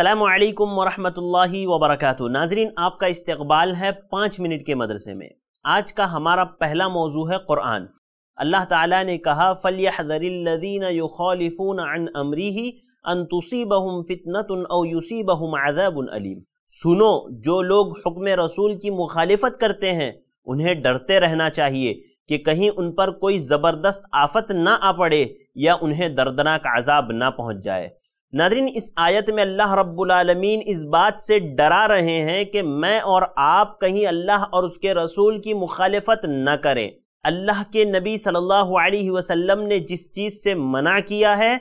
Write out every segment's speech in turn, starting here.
असलकम वरहमल वबरक नाजरीन आपका इस्तबाल है पाँच मिनट के मदरसे में आज का हमारा पहला मौजू है क़ुरान अल्लाह ताला ने कहा फ़लियादरीन युखालिफून अन अमरी अन तुसीबहम फितनतन और यूसीबहम अलीम सुनो जो लोग हुक्म रसूल की मुखालफत करते हैं उन्हें डरते रहना चाहिए कि कहीं उन पर कोई ज़बरदस्त आफत ना आ पड़े या उन्हें दर्दनाक आज़ाब ना पहुँच जाए नादरीन इस आयत में अल्लाह रब्बुलमीन इस बात से डरा रहे हैं कि मैं और आप कहीं अल्लाह और उसके रसूल की मुखालफत न करें अल्लाह के नबी सल्लल्लाहु अलैहि वसल्लम ने जिस चीज़ से मना किया है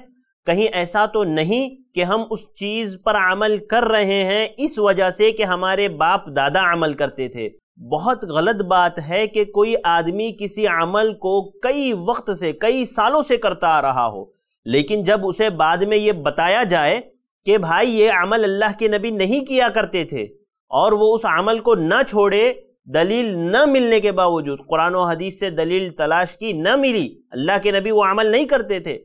कहीं ऐसा तो नहीं कि हम उस चीज़ पर अमल कर रहे हैं इस वजह से कि हमारे बाप दादा अमल करते थे बहुत गलत बात है कि कोई आदमी किसी अमल को कई वक्त से कई सालों से करता आ रहा हो लेकिन जब उसे बाद में ये बताया जाए कि भाई ये अमल अल्लाह के नबी नहीं किया करते थे और वो उस अमल को न छोड़े दलील न मिलने के बावजूद कुरान और हदीस से दलील तलाश की न मिली अल्लाह के नबी वो अमल नहीं करते थे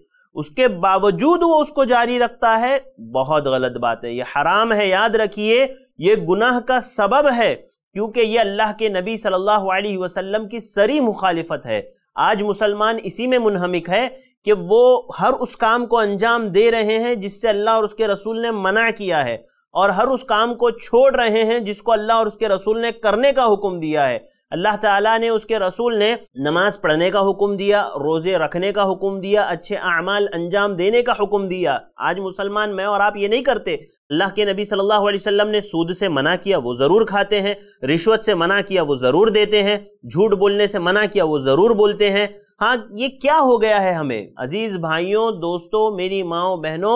उसके बावजूद वो उसको जारी रखता है बहुत गलत बात है ये हराम है याद रखिए ये गुनाह का सबब है क्योंकि ये अल्लाह के नबी सल्लल्लाहु अलैहि वसल्लम की सरी मुखालिफत है आज मुसलमान इसी में मुनहमिक है कि वो हर उस काम को अंजाम दे रहे हैं जिससे अल्लाह और उसके रसूल ने मना किया है और हर उस काम को छोड़ रहे हैं जिसको अल्लाह और उसके रसूल ने करने का हुक्म दिया है अल्लाह ताला ने उसके रसूल ने नमाज पढ़ने का हुक्म दिया रोज़े रखने का हुक्म दिया अच्छे अमाल अंजाम देने का हुक्म दिया आज मुसलमान मैं और आप ये नहीं करते अल्लाह के नबी सल्लल्लाहु अलैहि वसल्लम ने सूद से मना किया वो ज़रूर खाते हैं रिश्वत से मना किया वो ज़रूर देते हैं झूठ बोलने से मना किया वो ज़रूर बोलते हैं हाँ ये क्या हो गया है हमें अजीज भाइयों दोस्तों मेरी माओ बहनों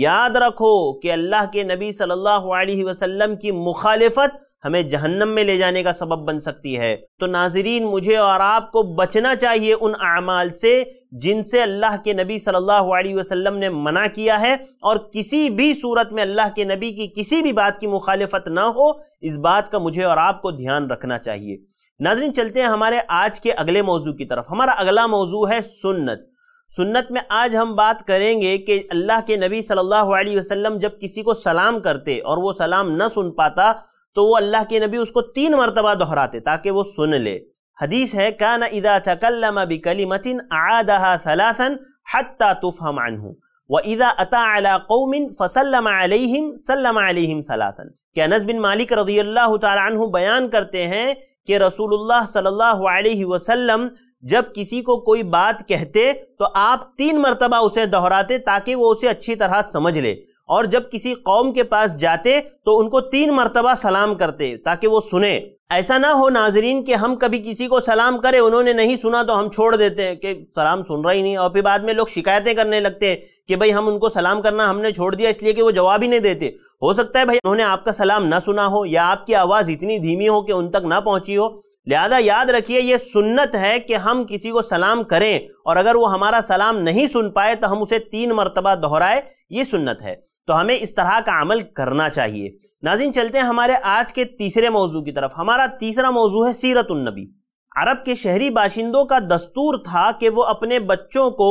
याद रखो कि अल्लाह के नबी सल्लल्लाहु अलैहि वसल्लम की मुखालिफत हमें जहन्नम में ले जाने का सबब बन सकती है तो नाजरीन मुझे और आपको बचना चाहिए उन अमाल से जिनसे अल्लाह के नबी सल्लल्लाहु अलैहि वसल्लम ने मना किया है और किसी भी सूरत में अल्लाह के नबी की किसी भी बात की मुखालफत ना हो इस बात का मुझे और आपको ध्यान रखना चाहिए नाजरीन चलते हैं हमारे आज के अगले मौजू की तरफ हमारा अगला मौजू है सुन्नत सुन्नत में आज हम बात करेंगे कि अल्लाह के नबी सल्लल्लाहु अलैहि वसल्लम जब किसी को सलाम करते और वो सलाम न सुन पाता तो वो अल्लाह के नबी उसको तीन मरतबा दोहराते ताकि वो सुन ले हदीस है का न इदा तकल्लम बिकलिमतिन आदहा सलासन हत्ता तुफहम अनहु व इदा अता अला कौमिन फसल्लम अलैहिम सल्लम अलैहिम सलासन क्या अनस बिन मालिक रजी अल्लाह तआला बयान करते हैं कि रसूलुल्लाह सल्लल्लाहु अलैहि वसल्लम जब किसी को कोई बात कहते तो आप तीन मरतबा उसे दोहराते ताकि वो उसे अच्छी तरह समझ ले और जब किसी कौम के पास जाते तो उनको तीन मरतबा सलाम करते ताकि वो सुने ऐसा ना हो नाजरीन कि हम कभी किसी को सलाम करें उन्होंने नहीं सुना तो हम छोड़ देते हैं कि सलाम सुन रहा ही नहीं और फिर बाद में लोग शिकायतें करने लगते हैं कि भाई हम उनको सलाम करना हमने छोड़ दिया इसलिए कि वो जवाब ही नहीं देते हो सकता है भाई उन्होंने आपका सलाम ना सुना हो या आपकी आवाज़ इतनी धीमी हो कि उन तक ना पहुंची हो लिहाजा याद रखिए ये सुन्नत है कि हम किसी को सलाम करें और अगर वो हमारा सलाम नहीं सुन पाए तो हम उसे तीन मरतबा दोहराए ये सुन्नत है तो हमें इस तरह का अमल करना चाहिए नाजिन चलते हैं हमारे आज के तीसरे मौजू की तरफ हमारा तीसरा मौजू है सीरत अरब के शहरी बाशिंदों का दस्तूर था कि वो अपने बच्चों को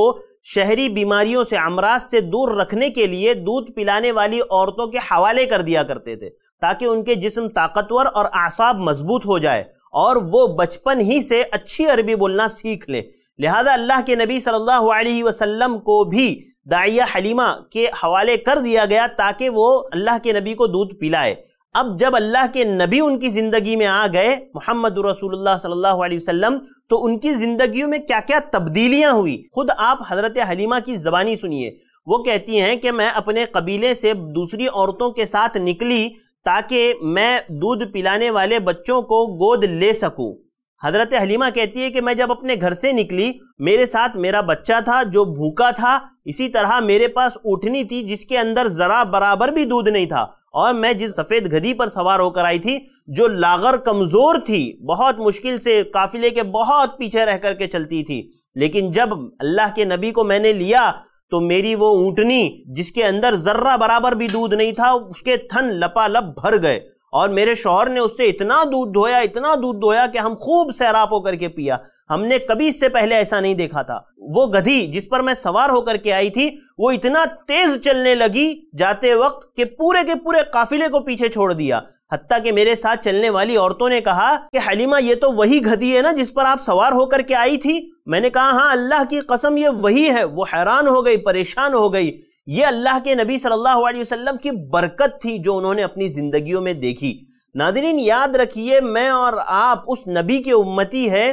शहरी बीमारियों से अमराज से दूर रखने के लिए दूध पिलाने वाली औरतों के हवाले कर दिया करते थे ताकि उनके जिस्म ताकतवर और आसाब मजबूत हो जाए और वो बचपन ही से अच्छी अरबी बोलना सीख लें लिहाजा अल्लाह के नबी सल्लल्लाहु अलैहि वसल्लम को भी दाइया हलीमा के हवाले कर दिया गया ताकि वो अल्लाह के नबी को दूध पिलाए अब जब अल्लाह के नबी उनकी ज़िंदगी में आ गए मोहम्मद रसूलुल्लाह सल्लल्लाहु अलैहि वसल्लम तो उनकी ज़िंदगी में क्या क्या तब्दीलियां हुई खुद आप हज़रत हलीमा की ज़बानी सुनिए वो कहती हैं कि मैं अपने कबीले से दूसरी औरतों के साथ निकली ताकि मैं दूध पिलाने वाले बच्चों को गोद ले सकूं हजरत हलीमा कहती है कि मैं जब अपने घर से निकली मेरे साथ मेरा बच्चा था जो भूखा था इसी तरह मेरे पास उठनी थी जिसके अंदर ज़रा बराबर भी दूध नहीं था और मैं जिस सफ़ेद गधी पर सवार होकर आई थी जो लागर कमज़ोर थी बहुत मुश्किल से काफिले के बहुत पीछे रह करके चलती थी लेकिन जब अल्लाह के नबी को मैंने लिया तो मेरी वो ऊँटनी जिसके अंदर ज़र्रा बराबर भी दूध नहीं था उसके थन लपालप भर गए और मेरे शोहर ने उससे इतना दूध धोया इतना दूध धोया कि हम खूब सैराब होकर के पिया हमने कभी इससे पहले ऐसा नहीं देखा था वो गधी जिस पर मैं सवार होकर के आई थी वो इतना तेज चलने लगी जाते वक्त कि पूरे के पूरे काफिले को पीछे छोड़ दिया हती कि मेरे साथ चलने वाली औरतों ने कहा कि हलीमा ये तो वही गधी है ना जिस पर आप सवार होकर के आई थी मैंने कहा हाँ अल्लाह की कसम ये वही है वो हैरान हो गई परेशान हो गई ये अल्लाह के नबी सल्लल्लाहु अलैहि वसल्लम की बरकत थी जो उन्होंने अपनी जिंदगियों में देखी नादरीन याद रखिए मैं और आप उस नबी के उम्मती हैं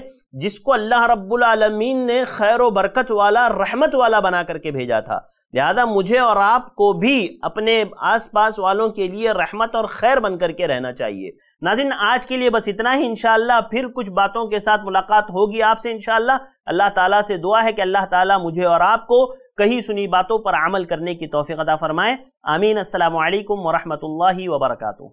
जिसको अल्लाह रब्बुल आलमीन ने खैर बरकत वाला रहमत वाला बना करके भेजा था लिहाजा मुझे और आपको भी अपने आसपास वालों के लिए रहमत और खैर बन करके रहना चाहिए नाजिन आज के लिए बस इतना ही इनशाला फिर कुछ बातों के साथ मुलाकात होगी आपसे इनशाला अल्लाह ताला से दुआ है कि अल्लाह ताला मुझे और आपको कहीं सुनी बातों पर अमल करने की तोफ़ी अदा फरमाए आमीन असल वरहमल वबरकू